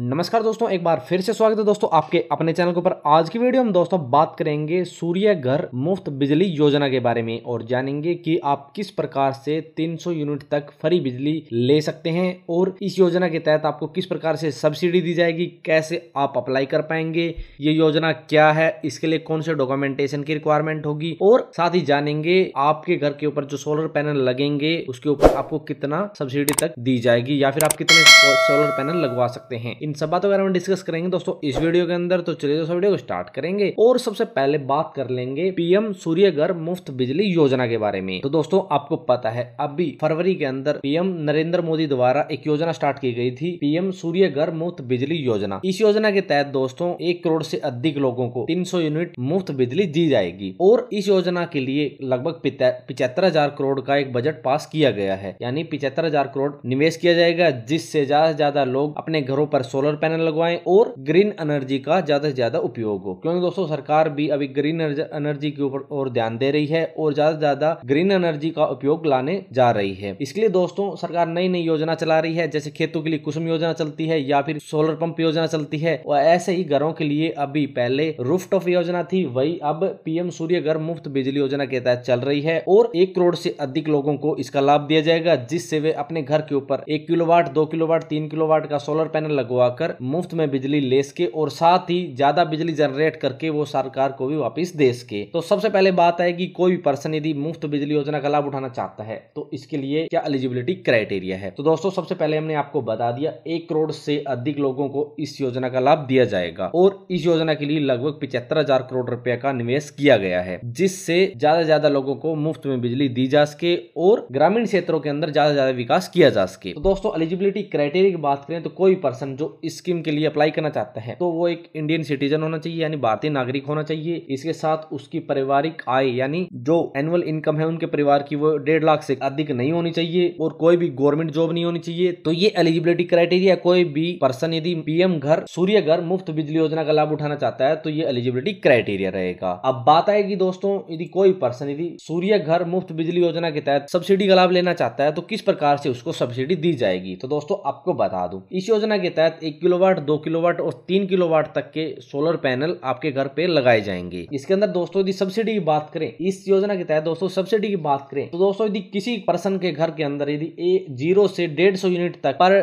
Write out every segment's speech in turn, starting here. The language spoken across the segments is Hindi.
नमस्कार दोस्तों एक बार फिर से स्वागत है दोस्तों आपके अपने चैनल के ऊपर आज की वीडियो में दोस्तों बात करेंगे सूर्य घर मुफ्त बिजली योजना के बारे में और जानेंगे कि आप किस प्रकार से 300 यूनिट तक फ्री बिजली ले सकते हैं और इस योजना के तहत आपको किस प्रकार से सब्सिडी दी जाएगी कैसे आप अप्लाई कर पाएंगे ये योजना क्या है इसके लिए कौन से डॉक्यूमेंटेशन की रिक्वायरमेंट होगी और साथ ही जानेंगे आपके घर के ऊपर जो सोलर पैनल लगेंगे उसके ऊपर आपको कितना सब्सिडी तक दी जाएगी या फिर आप कितने सोलर पैनल लगवा सकते हैं इन सब बातों के बारे में डिस्कस करेंगे दोस्तों इस वीडियो के अंदर तो चलिए दोस्तों वीडियो को स्टार्ट करेंगे और सबसे पहले बात कर लेंगे पीएम सूर्य घर मुफ्त बिजली योजना के बारे में तो दोस्तों आपको पता है अभी फरवरी के अंदर पीएम नरेंद्र मोदी द्वारा एक योजना स्टार्ट की गई थी पीएम सूर्य घर मुफ्त बिजली योजना इस योजना के तहत दोस्तों एक करोड़ से अधिक लोगों को तीन यूनिट मुफ्त बिजली दी जाएगी और इस योजना के लिए लगभग पिछहत्तर हजार करोड़ का एक बजट पास किया गया है यानी पिछहत्तर हजार करोड़ निवेश किया जाएगा जिससे ज्यादा ज्यादा लोग अपने घरों पर सोलर पैनल लगवाएं और ग्रीन एनर्जी का ज्यादा से ज्यादा उपयोग हो क्योंकि दोस्तों सरकार भी अभी ग्रीन एनर्जी के ऊपर और ध्यान दे रही है और ज्यादा से ज्यादा ग्रीन एनर्जी का उपयोग लाने जा रही है इसलिए दोस्तों सरकार नई नई योजना चला रही है जैसे खेतों के लिए कुसुम योजना चलती है या फिर सोलर पंप योजना चलती है और ऐसे ही घरों के लिए अभी पहले रूफ टॉप योजना थी वही अब पीएम सूर्य घर मुफ्त बिजली योजना के तहत चल रही है और एक करोड़ से अधिक लोगों को इसका लाभ दिया जाएगा जिससे वे अपने घर के ऊपर एक किलोवाट दो किलोवाट तीन किलोवाट का सोलर पैनल लगवा लगवाकर मुफ्त में बिजली ले सके और साथ ही ज्यादा बिजली जनरेट करके वो सरकार को भी वापिस दे सके तो सबसे पहले बात है कि कोई भी पर्सन यदि मुफ्त बिजली योजना का लाभ उठाना चाहता है तो इसके लिए क्या एलिजिबिलिटी क्राइटेरिया है तो दोस्तों सबसे पहले हमने आपको बता दिया एक करोड़ से अधिक लोगों को इस योजना का लाभ दिया जाएगा और इस योजना के लिए लगभग पिछहत्तर हजार करोड़ रुपए का निवेश किया गया है जिससे ज्यादा ज्यादा लोगों को मुफ्त में बिजली दी जा सके और ग्रामीण क्षेत्रों के अंदर ज्यादा ज्यादा विकास किया जा सके तो दोस्तों एलिजिबिलिटी क्राइटेरिया की बात करें तो कोई पर्सन जो स्कीम के लिए अप्लाई करना चाहते हैं तो वो एक इंडियन सिटीजन होना चाहिए यानी भारतीय नागरिक होना चाहिए इसके साथ उसकी पारिवारिक आय यानी जो एनुअल इनकम है उनके परिवार की वो डेढ़ लाख से अधिक नहीं होनी चाहिए और कोई भी गवर्नमेंट जॉब नहीं होनी चाहिए तो ये एलिजिबिलिटी क्राइटेरिया कोई भी पर्सन यदि पीएम घर सूर्य घर मुफ्त बिजली योजना का लाभ उठाना चाहता है तो ये एलिजिबिलिटी क्राइटेरिया रहेगा अब बात आएगी दोस्तों यदि कोई पर्सन यदि सूर्य घर मुफ्त बिजली योजना के तहत सब्सिडी का लाभ लेना चाहता है तो किस प्रकार से उसको सब्सिडी दी जाएगी तो दोस्तों आपको बता दू इस योजना के तहत साथ एक किलोवाट दो किलोवाट और तीन किलोवाट तक के सोलर पैनल आपके घर पे लगाए जाएंगे इसके अंदर दोस्तों यदि सब्सिडी की बात करें इस योजना के तहत दोस्तों सब्सिडी की बात करें तो दोस्तों यदि किसी पर्सन के घर के अंदर यदि जीरो से डेढ़ सौ यूनिट तक पर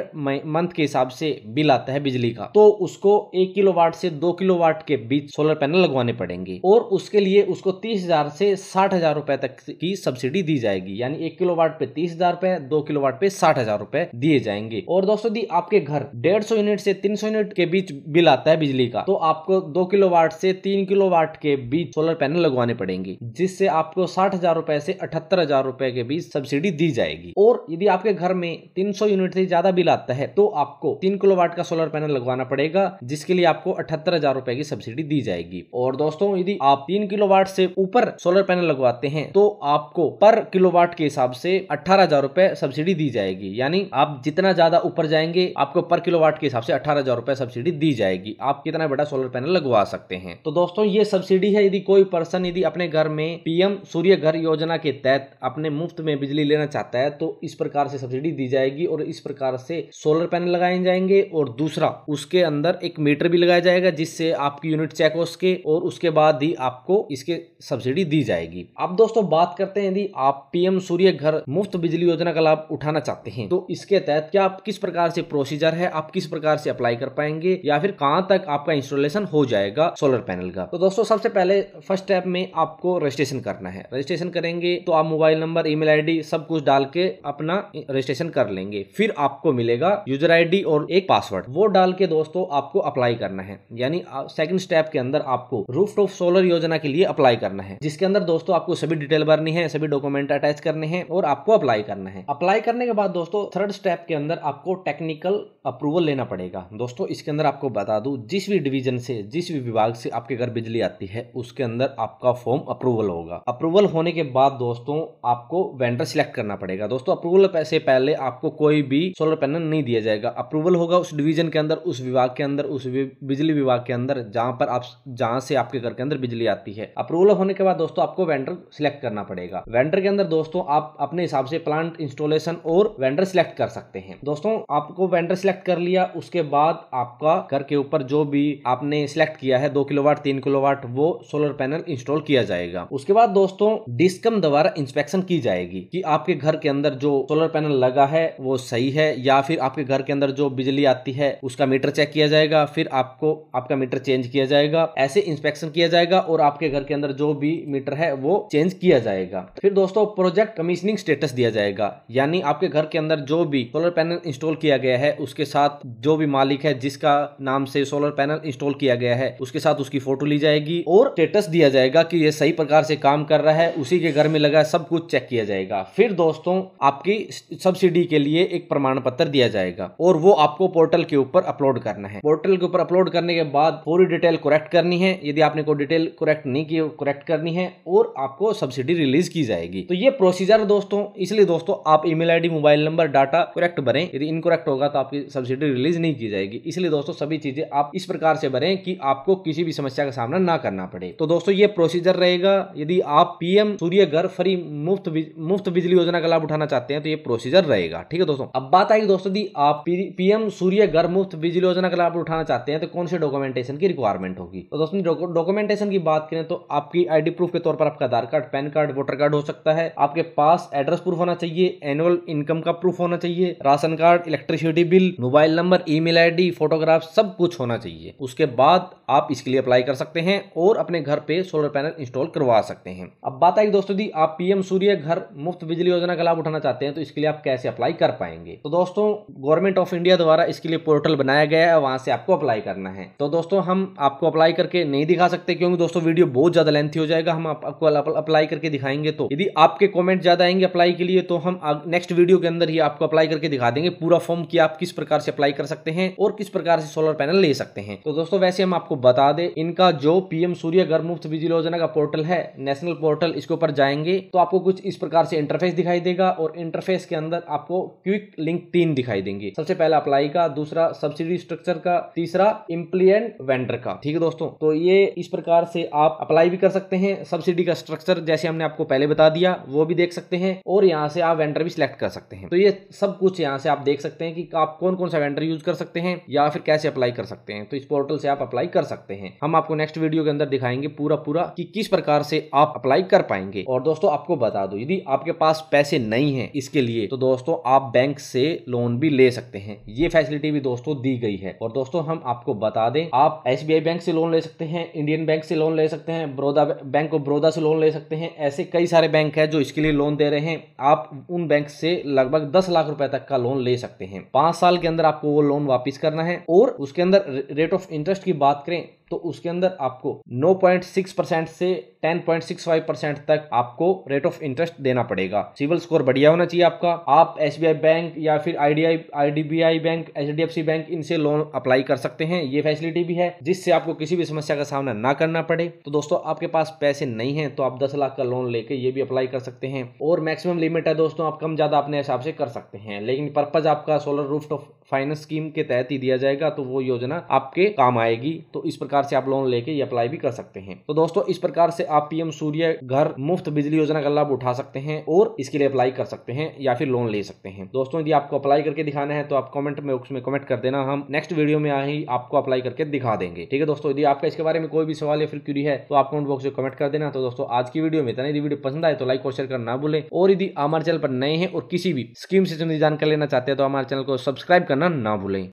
मंथ के हिसाब से बिल आता है बिजली का तो उसको एक किलो वाट से दो किलो वाट के बीच सोलर पैनल लगवाने पड़ेंगे और उसके लिए उसको तीस हजार से साठ हजार रुपए तक की सब्सिडी दी जाएगी यानी एक किलो वाट पे तीस हजार रुपए दो किलो वाट पे साठ हजार रुपए दिए जाएंगे और दोस्तों यदि आपके घर डेढ़ यूनिट से 300 यूनिट के बीच बिल आता है बिजली का तो आपको दो किलो वाट से तीन किलो वाट के बीच सोलर पैनल लगवाने पड़ेंगे जिससे आपको साठ हजार रुपए से अठहत्तर हजार रुपए के बीच सब्सिडी दी जाएगी और यदि आपके घर में 300 यूनिट से ज्यादा बिल आता है तो आपको तीन किलो वाट का सोलर पैनल लगवाना पड़ेगा जिसके लिए आपको अठहत्तर हजार रुपए की सब्सिडी दी जाएगी और दोस्तों यदि आप तीन किलो वाट से ऊपर सोलर पैनल लगवाते हैं तो आपको पर किलो वाट के हिसाब से अठारह हजार रुपए सब्सिडी दी जाएगी यानी आप जितना ज्यादा ऊपर जाएंगे आपको पर किलो वाट के हिसाब से अठारह हजार रुपये सब्सिडी दी जाएगी आप कितना बड़ा सोलर पैनल लगवा सकते हैं तो दोस्तों ये सब्सिडी है यदि कोई पर्सन यदि अपने घर में पीएम सूर्य घर योजना के तहत अपने मुफ्त में बिजली लेना चाहता है तो इस प्रकार से सब्सिडी दी जाएगी और इस प्रकार से सोलर पैनल लगाए जाएंगे और दूसरा उसके अंदर एक मीटर भी लगाया जाएगा जिससे आपकी यूनिट चेक हो सके और उसके बाद ही आपको इसके सब्सिडी दी जाएगी अब दोस्तों बात करते हैं यदि आप पीएम सूर्य घर मुफ्त बिजली योजना का लाभ उठाना चाहते हैं तो इसके तहत क्या आप किस प्रकार से प्रोसीजर है आप किस प्रकार प्रकार से अप्लाई कर पाएंगे या फिर कहां तक आपका इंस्टॉलेशन हो जाएगा सोलर पैनल का तो दोस्तों सबसे पहले फर्स्ट स्टेप में आपको रजिस्ट्रेशन करना है रजिस्ट्रेशन करेंगे तो आप मोबाइल नंबर ईमेल आईडी सब कुछ डाल के अपना रजिस्ट्रेशन कर लेंगे फिर आपको मिलेगा यूजर आईडी और एक पासवर्ड वो डाल के दोस्तों आपको अप्लाई करना है यानी सेकंड स्टेप के अंदर आपको रूफ टॉप सोलर योजना के लिए अप्लाई करना है जिसके अंदर दोस्तों आपको सभी डिटेल भरनी है सभी डॉक्यूमेंट अटैच करने हैं और आपको अप्लाई करना है अप्लाई करने के बाद दोस्तों थर्ड स्टेप के अंदर आपको टेक्निकल अप्रूवल लेना पड़ेगा पड़ेगा दोस्तों इसके अंदर आपको बता दूँ जिस भी डिवीजन से जिस भी विभाग से आपके घर बिजली आती है उसके अंदर आपका फॉर्म अप्रूवल होगा अप्रूवल होने के बाद दोस्तों आपको वेंडर सिलेक्ट करना पड़ेगा दोस्तों अप्रूवल से पहले आपको कोई भी सोलर पैनल नहीं दिया जाएगा अप्रूवल होगा उस डिवीजन के अंदर उस विभाग के अंदर उस बिजली विभाग के अंदर जहां पर आप जहां से आपके घर के अंदर बिजली आती है अप्रूवल होने के बाद दोस्तों आपको वेंडर सिलेक्ट करना पड़ेगा वेंडर के अंदर दोस्तों आप अपने हिसाब से प्लांट इंस्टॉलेशन और वेंडर सिलेक्ट कर सकते हैं दोस्तों आपको वेंडर सिलेक्ट कर लिया उसके बाद आपका घर के ऊपर जो भी आपने सिलेक्ट किया है दो किलोवाट तीन किलोवाट वो सोलर पैनल इंस्टॉल किया जाएगा उसके बाद दोस्तों डिस्कम द्वारा इंस्पेक्शन की जाएगी कि आपके घर के अंदर जो सोलर पैनल लगा है वो सही है या फिर आपके घर के अंदर जो बिजली आती है उसका मीटर चेक किया जाएगा फिर आपको आपका मीटर चेंज किया जाएगा ऐसे इंस्पेक्शन किया जाएगा और आपके घर के अंदर जो भी मीटर है वो चेंज किया जाएगा फिर दोस्तों प्रोजेक्ट कमीशनिंग स्टेटस दिया जाएगा यानी आपके घर के अंदर जो भी सोलर पैनल इंस्टॉल किया गया है उसके साथ जो भी मालिक है जिसका नाम से सोलर पैनल इंस्टॉल किया गया है उसके साथ उसकी फोटो ली जाएगी और स्टेटस दिया जाएगा कि ये सही प्रकार से काम कर रहा है उसी के घर में लगा है सब कुछ चेक किया जाएगा फिर दोस्तों आपकी सब्सिडी के लिए एक प्रमाण पत्र दिया जाएगा और वो आपको पोर्टल के ऊपर अपलोड करना है पोर्टल के ऊपर अपलोड करने के बाद पूरी डिटेल कुरेक्ट करनी है यदि आपने कोई डिटेल कुरेक्ट नहीं की कुरेक्ट करनी है और आपको सब्सिडी रिलीज की जाएगी तो ये प्रोसीजर दोस्तों इसलिए दोस्तों आप email ID mobile number data correct बने यदि इनकोरेक्ट होगा तो आपकी सब्सिडी रिलीज रिलीज नहीं की जाएगी इसलिए दोस्तों सभी चीजें आप इस प्रकार से भरें कि आपको किसी भी समस्या का सामना ना करना पड़े तो दोस्तों ये प्रोसीजर रहेगा यदि आप पीएम सूर्य घर फ्री मुफ्त मुफ्त बिजली योजना का लाभ उठाना चाहते हैं तो ये प्रोसीजर रहेगा ठीक है दोस्तों अब बात आएगी दोस्तों यदि आप पीएम सूर्य घर मुफ्त बिजली योजना का लाभ उठाना चाहते हैं तो कौन से डॉक्यूमेंटेशन की रिक्वायरमेंट होगी तो दोस्तों डॉक्यूमेंटेशन की बात करें तो आपकी आईडी प्रूफ के तौर पर आपका Aadhaar card PAN card voter card हो सकता है आपके पास एड्रेस प्रूफ होना चाहिए एनुअल इनकम का प्रूफ होना चाहिए ration card electricity bill mobile number email ID photograph सब कुछ होना चाहिए उसके बाद आप इसके लिए अप्लाई कर सकते हैं और अपने घर पे सोलर पैनल इंस्टॉल करवा सकते हैं अब बात आई दोस्तों दी आप पीएम सूर्य घर मुफ्त बिजली योजना का लाभ उठाना चाहते हैं तो इसके लिए आप कैसे अप्लाई कर पाएंगे तो दोस्तों गवर्नमेंट ऑफ इंडिया द्वारा इसके लिए पोर्टल बनाया गया है वहां से आपको अप्लाई करना है तो दोस्तों हम आपको अप्लाई करके नहीं दिखा सकते क्योंकि दोस्तों वीडियो बहुत ज्यादा लेंथी हो जाएगा हम आपको अप्लाई करके दिखाएंगे तो यदि आपके कॉमेंट ज्यादा आएंगे अप्लाई के लिए तो हम नेक्स्ट वीडियो के अंदर ही आपको अप्लाई करके दिखा देंगे पूरा फॉर्म की आप किस प्रकार से अप्लाई कर सकते सकते हैं और किस प्रकार से सोलर पैनल ले सकते हैं तो दोस्तों वैसे हम आपको बता दें इनका जो पीएम सूर्य घर मुफ्त बिजली योजना का पोर्टल है नेशनल पोर्टल इसके ऊपर जाएंगे तो आपको कुछ इस प्रकार से इंटरफेस दिखाई देगा और इंटरफेस के अंदर आपको क्विक लिंक तीन दिखाई देंगे सबसे पहला अप्लाई का दूसरा सब्सिडी स्ट्रक्चर का तीसरा इम्प्लीमेंट वेंडर का ठीक है दोस्तों तो ये इस प्रकार से आप अप्लाई भी कर सकते हैं सब्सिडी का स्ट्रक्चर जैसे हमने आपको पहले बता दिया वो भी देख सकते हैं और यहाँ से आप वेंडर भी सिलेक्ट कर सकते हैं तो ये सब कुछ यहाँ से आप देख सकते हैं कि आप कौन कौन सा वेंडर यूज कर सकते हैं या फिर कैसे अप्लाई कर सकते हैं तो इस पोर्टल से आप अप्लाई कर सकते हैं हम आपको नेक्स्ट वीडियो के अंदर दिखाएंगे पूरा पूरा कि किस प्रकार से आप अप्लाई कर पाएंगे और दोस्तों आपको बता दो यदि आपके पास पैसे नहीं है इसके लिए तो दोस्तों आप बैंक से लोन भी ले सकते हैं ये फैसिलिटी भी दोस्तों दी गई है और दोस्तों हम आपको बता दें आप एस बैंक से लोन ले सकते हैं इंडियन बैंक से लोन ले सकते हैं बड़ौदा बैंक ऑफ बड़ौदा से लोन ले सकते हैं ऐसे कई सारे बैंक है जो इसके लिए लोन दे रहे हैं आप उन बैंक से लगभग दस लाख रुपए तक का लोन ले सकते हैं पांच साल के अंदर आपको वो लोन लोन वापिस करना है और उसके अंदर रेट ऑफ इंटरेस्ट की बात करें तो उसके अंदर आपको 9.6 परसेंट से 10.65 परसेंट तक आपको रेट ऑफ इंटरेस्ट देना पड़ेगा सिविल स्कोर बढ़िया होना चाहिए आपका आप एस बैंक या फिर IDI IDBI bank H bank इनसे लोन अप्लाई कर सकते हैं ये फैसिलिटी भी है जिससे आपको किसी भी समस्या का सामना ना करना पड़े तो दोस्तों आपके पास पैसे नहीं है तो आप दस लाख का लोन लेके ये भी अप्लाई कर सकते हैं और मैक्सिमम लिमिट है दोस्तों आप कम ज्यादा अपने हिसाब से कर सकते हैं लेकिन पर्पज आपका सोलर रूफ फाइनेंस स्कीम के तहत ही दिया जाएगा तो वो योजना आपके काम आएगी तो इस प्रकार प्रकार से आप लोन लेके ये अप्लाई भी कर सकते हैं तो दोस्तों इस प्रकार से आप पीएम सूर्य घर मुफ्त बिजली योजना का लाभ उठा सकते हैं और इसके लिए अप्लाई कर सकते हैं या फिर लोन ले सकते हैं दोस्तों यदि आपको अप्लाई करके दिखाना है तो आप कॉमेंट में उसमें कॉमेंट कर देना हम नेक्स्ट वीडियो में ही आपको अप्लाई करके दिखा देंगे ठीक है दोस्तों यदि आपका इसके बारे में कोई भी सवाल या फिर क्यूरी है तो आप कमेंट बॉक्स में कमेंट कर देना तो दोस्तों आज की वीडियो में यदि वीडियो पसंद आए तो लाइक और शेयर करना ना भूलें और यदि हमारे चैनल पर नए हैं और किसी भी स्कीम से जानकारी लेना चाहते हैं तो हमारे चैनल को सब्सक्राइब करना ना भूलें